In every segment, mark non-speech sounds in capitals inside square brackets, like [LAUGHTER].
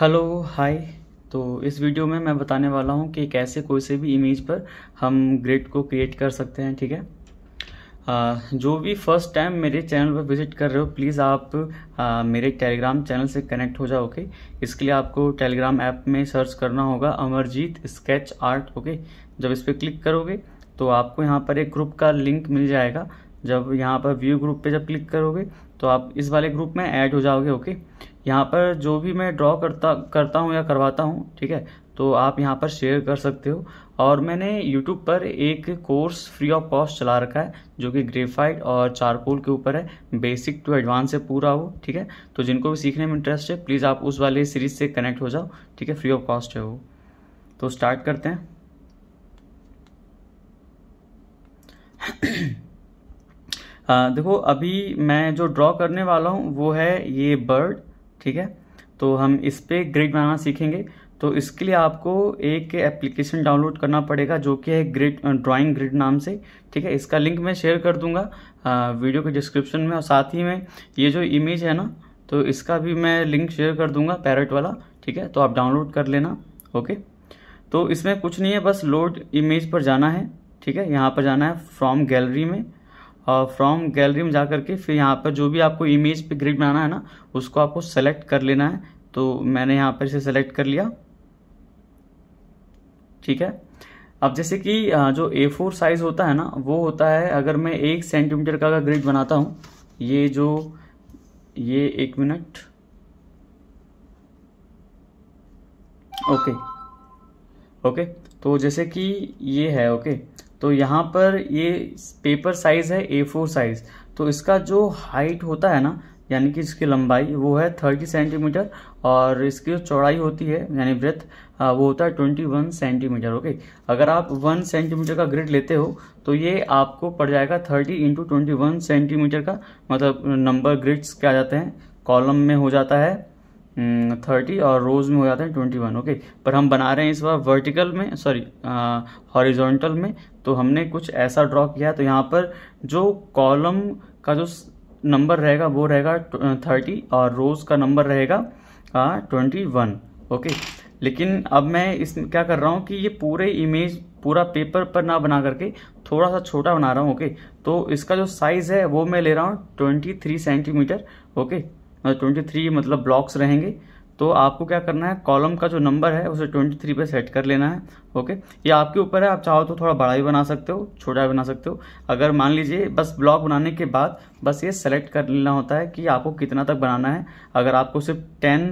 Hello hi तो इस video में मैं बताने वाला हूँ कि कैसे कोई से भी इमेज पर हम ग्रिड को क्रिएट कर सकते हैं ठीक है आ, जो भी फर्स्ट टाइम मेरे चैनल पर विजिट कर रहे हो प्लीज़ आप आ, मेरे टेलीग्राम चैनल से कनेक्ट हो जाओ ओके इसके लिए आपको टेलीग्राम ऐप में सर्च करना होगा अमरजीत स्केच आर्ट ओके जब इस पर क्लिक करोगे तो आपको यहाँ पर एक ग्रुप का लिंक मिल जाएगा जब यहाँ पर व्यू ग्रुप पर जब क्लिक करोगे तो आप इस वाले ग्रुप में ऐड हो जाओगे ओके okay? यहाँ पर जो भी मैं ड्रॉ करता करता हूँ या करवाता हूँ ठीक है तो आप यहाँ पर शेयर कर सकते हो और मैंने यूट्यूब पर एक कोर्स फ्री ऑफ कॉस्ट चला रखा है जो कि ग्रेफाइट और चारकोल के ऊपर है बेसिक टू एडवांस है पूरा वो ठीक है तो जिनको भी सीखने में इंटरेस्ट है प्लीज़ आप उस वाले सीरीज से कनेक्ट हो जाओ ठीक है फ्री ऑफ कॉस्ट है वो तो स्टार्ट करते हैं आ, [CLEARS THROAT] देखो अभी मैं जो ड्रॉ करने वाला हूँ वो है ये बर्ड ठीक है तो हम इस पर ग्रिड बनाना सीखेंगे तो इसके लिए आपको एक एप्लीकेशन डाउनलोड करना पड़ेगा जो कि है ग्रिड ड्राइंग ग्रिड नाम से ठीक है इसका लिंक मैं शेयर कर दूंगा आ, वीडियो के डिस्क्रिप्शन में और साथ ही में ये जो इमेज है ना तो इसका भी मैं लिंक शेयर कर दूंगा पैरट वाला ठीक है तो आप डाउनलोड कर लेना ओके तो इसमें कुछ नहीं है बस लोड इमेज पर जाना है ठीक है यहाँ पर जाना है फ्रॉम गैलरी में फ्रॉम गैलरी में जा करके फिर यहाँ पर जो भी आपको इमेज पे ग्रिड बनाना है ना उसको आपको सेलेक्ट कर लेना है तो मैंने यहाँ पर इसे सेलेक्ट कर लिया ठीक है अब जैसे कि जो ए फोर साइज़ होता है ना वो होता है अगर मैं एक सेंटीमीटर का ग्रिड बनाता हूँ ये जो ये एक मिनट ओके ओके तो जैसे कि ये है ओके तो यहाँ पर ये पेपर साइज़ है ए फोर साइज़ तो इसका जो हाइट होता है ना यानी कि इसकी लंबाई वो है थर्टी सेंटीमीटर और इसकी जो चौड़ाई होती है यानी ब्रेथ वो होता है ट्वेंटी वन सेंटीमीटर ओके अगर आप वन सेंटीमीटर का ग्रिड लेते हो तो ये आपको पड़ जाएगा thirty into twenty one centimetre का मतलब नंबर ग्रिड्स क्या जाते हैं कॉलम में हो जाता है थर्टी hmm, और रोज में हो जाता है ट्वेंटी वन ओके पर हम बना रहे हैं इस बार वर्टिकल में सॉरी हॉरिजॉन्टल uh, में तो हमने कुछ ऐसा ड्रॉ किया तो यहाँ पर जो कॉलम का जो नंबर रहेगा वो रहेगा थर्टी uh, और रोज का नंबर रहेगा ट्वेंटी वन ओके लेकिन अब मैं इस क्या कर रहा हूँ कि ये पूरे इमेज पूरा पेपर पर ना बना करके थोड़ा सा छोटा बना रहा हूँ ओके तो इसका जो साइज़ है वो मैं ले रहा हूँ twenty three centimetre okay twenty three मतलब ब्लॉक्स रहेंगे तो आपको क्या करना है कॉलम का जो नंबर है उसे ट्वेंटी थ्री पर सेट कर लेना है ओके ये आपके ऊपर है आप चाहो तो थोड़ा बड़ा भी बना सकते हो छोटा भी बना सकते हो अगर मान लीजिए बस ब्लॉक बनाने के बाद बस ये सेलेक्ट कर लेना होता है कि आपको कितना तक बनाना है अगर आपको सिर्फ टेन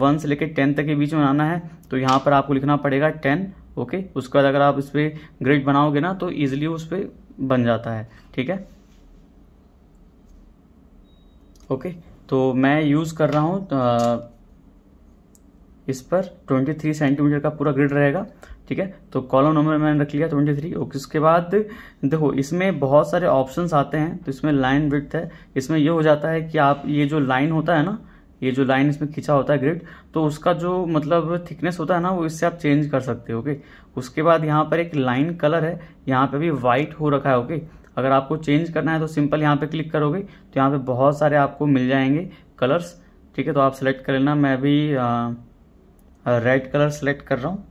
वन से लेकर टेन तक के बीच में बनाना है तो यहाँ पर आपको लिखना पड़ेगा टेन ओके उसके बाद अगर आप इस पर ग्रिड बनाओगे ना तो ईजिली उस पर बन जाता है ठीक है ओके तो मैं यूज़ कर रहा हूँ इस पर 23 सेंटीमीटर का पूरा ग्रिड रहेगा ठीक है तो कॉलम नंबर मैंने रख लिया 23 ओके उसके बाद देखो इसमें बहुत सारे ऑप्शंस आते हैं तो इसमें लाइन ब्रिथ है इसमें ये हो जाता है कि आप ये जो लाइन होता है ना ये जो लाइन इसमें खींचा होता है ग्रिड तो उसका जो मतलब थिकनेस होता है ना वो इससे आप चेंज कर सकते हो ओके उसके बाद यहाँ पर एक लाइन कलर है यहाँ पर भी वाइट हो रखा है ओके अगर आपको चेंज करना है तो सिंपल यहाँ पे क्लिक करोगे तो यहाँ पे बहुत सारे आपको मिल जाएंगे कलर्स ठीक है तो आप सेलेक्ट कर लेना मैं अभी रेड कलर सेलेक्ट कर रहा हूँ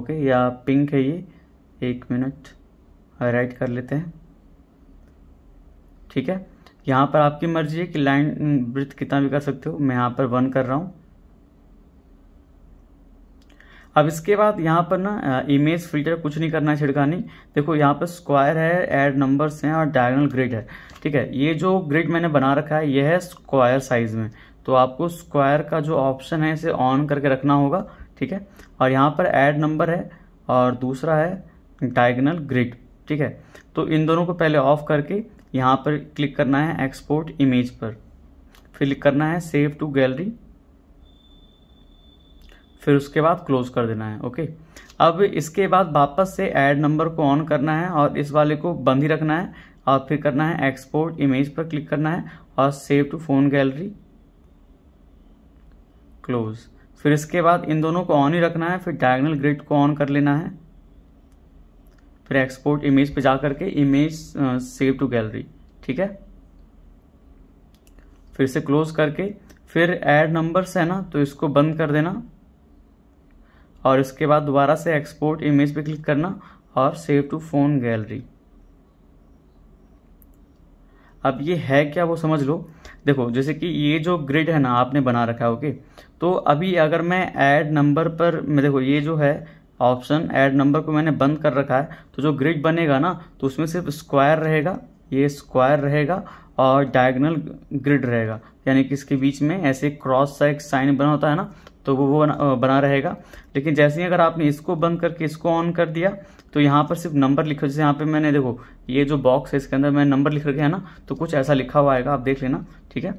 ओके या पिंक है ये एक मिनट रेड कर लेते हैं ठीक है यहाँ पर आपकी मर्जी है कि लाइन ब्रिथ हम्म, कितना भी कर सकते हो मैं यहाँ पर वन कर रहा हूँ अब इसके बाद यहाँ पर ना इमेज फिल्टर कुछ नहीं करना है छिड़कानी देखो यहाँ पर स्क्वायर है एड नंबर्स हैं और डायगनल ग्रिड है ठीक है ये जो ग्रिड मैंने बना रखा है ये है स्क्वायर साइज में तो आपको स्क्वायर का जो ऑप्शन है इसे ऑन करके रखना होगा ठीक है और यहाँ पर एड नंबर है और दूसरा है डायगनल ग्रिड ठीक है तो इन दोनों को पहले ऑफ करके यहाँ पर क्लिक करना है एक्सपोर्ट इमेज पर फिर करना है सेव टू गैलरी फिर उसके बाद क्लोज कर देना है ओके अब इसके बाद वापस से ऐड नंबर को ऑन करना है और इस वाले को बंद ही रखना है और फिर करना है एक्सपोर्ट इमेज पर क्लिक करना है और save to phone gallery close फिर इसके बाद इन दोनों को ऑन ही रखना है फिर डायगनल ग्रिड को ऑन कर लेना है फिर एक्सपोर्ट इमेज पे जा करके इमेज सेव टू गैलरी ठीक है फिर इसे क्लोज करके फिर ऐड नंबर्स है ना तो इसको बंद कर देना और इसके बाद दोबारा से एक्सपोर्ट इमेज पे क्लिक करना और सेव टू फोन गैलरी अब ये है क्या वो समझ लो देखो जैसे कि ये जो ग्रिड है ना आपने बना रखा है ओके तो अभी अगर मैं ऐड नंबर पर मैं देखो ये जो है ऑप्शन ऐड नंबर को मैंने बंद कर रखा है तो जो ग्रिड बनेगा ना तो उसमें सिर्फ स्क्वायर रहेगा ये स्क्वायर रहेगा और डायगनल ग्रिड रहेगा यानी कि इसके बीच में ऐसे क्रॉस सा एक साइन बना होता है ना तो वो वो बना, बना रहेगा लेकिन जैसे ही अगर आपने इसको बंद करके इसको ऑन कर दिया तो यहाँ पर सिर्फ नंबर लिखा जैसे यहाँ पे मैंने देखो ये जो बॉक्स है इसके अंदर मैंने नंबर लिख रखे है ना तो कुछ ऐसा लिखा हुआ आएगा आप देख लेना ठीक है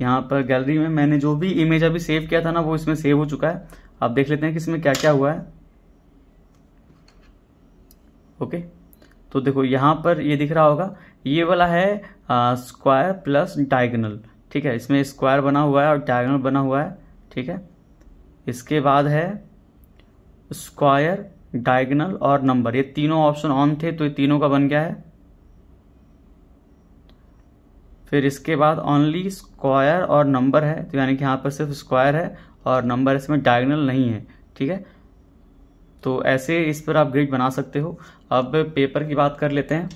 यहाँ पर गैलरी में मैंने जो भी इमेज अभी सेव किया था ना वो इसमें सेव हो चुका है आप देख लेते हैं कि इसमें क्या क्या हुआ है ओके तो देखो यहाँ पर ये दिख रहा होगा ये वाला है स्क्वायर प्लस डायगनल ठीक है इसमें स्क्वायर बना हुआ है और डायगनल बना हुआ है ठीक है इसके बाद है स्क्वायर डायगनल और नंबर ये तीनों ऑप्शन ऑन थे तो ये तीनों का बन गया है फिर इसके बाद ओनली स्क्वायर और नंबर है तो यानी कि यहाँ पर सिर्फ स्क्वायर है और नंबर इसमें डायगनल नहीं है ठीक है तो ऐसे इस पर आप ग्रिड बना सकते हो अब पेपर की बात कर लेते हैं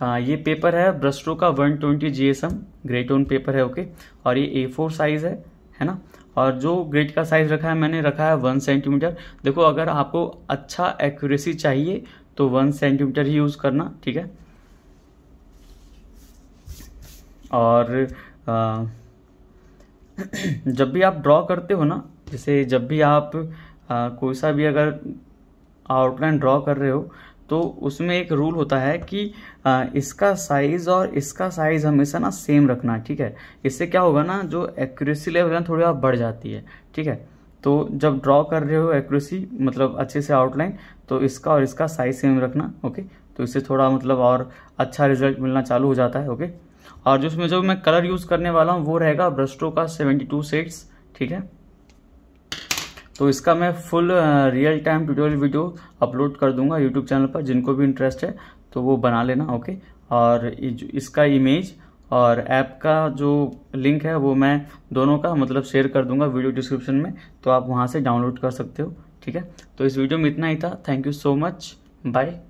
हाँ ये पेपर है ब्रस्ट्रो का one twenty G S M ग्रेट ओन पेपर है ओके और ये ए फोर साइज़ है है ना और जो ग्रेट का साइज़ रखा है मैंने रखा है वन सेंटीमीटर देखो अगर आपको अच्छा एक्यूरेसी चाहिए तो वन सेंटीमीटर ही यूज़ करना ठीक है और आ, [CLEARS THROAT] जब भी आप ड्रॉ करते हो ना जैसे जब भी आप आ, कोई सा भी अगर आउटलाइन ड्रॉ कर रहे हो तो उसमें एक रूल होता है कि इसका साइज़ और इसका साइज़ हमेशा ना सेम रखना ठीक है इससे क्या होगा ना जो एक्यूरेसी लेवल है थोड़ी और बढ़ जाती है ठीक है तो जब ड्रॉ कर रहे हो एक्यूरेसी मतलब अच्छे से आउटलाइन तो इसका और इसका साइज़ सेम रखना ओके तो इससे थोड़ा मतलब और अच्छा रिजल्ट मिलना चालू हो जाता है ओके और जो उसमें जो मैं कलर यूज़ करने वाला हूँ वो रहेगा ब्रस्टो का सेवेंटी टू ठीक है तो इसका मैं full real time tutorial video upload कर दूंगा यूट्यूब चैनल पर जिनको भी इंटरेस्ट है तो वो बना लेना ओके और इसका इमेज और ऐप का जो लिंक है वो मैं दोनों का मतलब शेयर कर दूंगा वीडियो डिस्क्रिप्शन में तो आप वहाँ से डाउनलोड कर सकते हो ठीक है तो इस वीडियो में इतना ही था thank you so much bye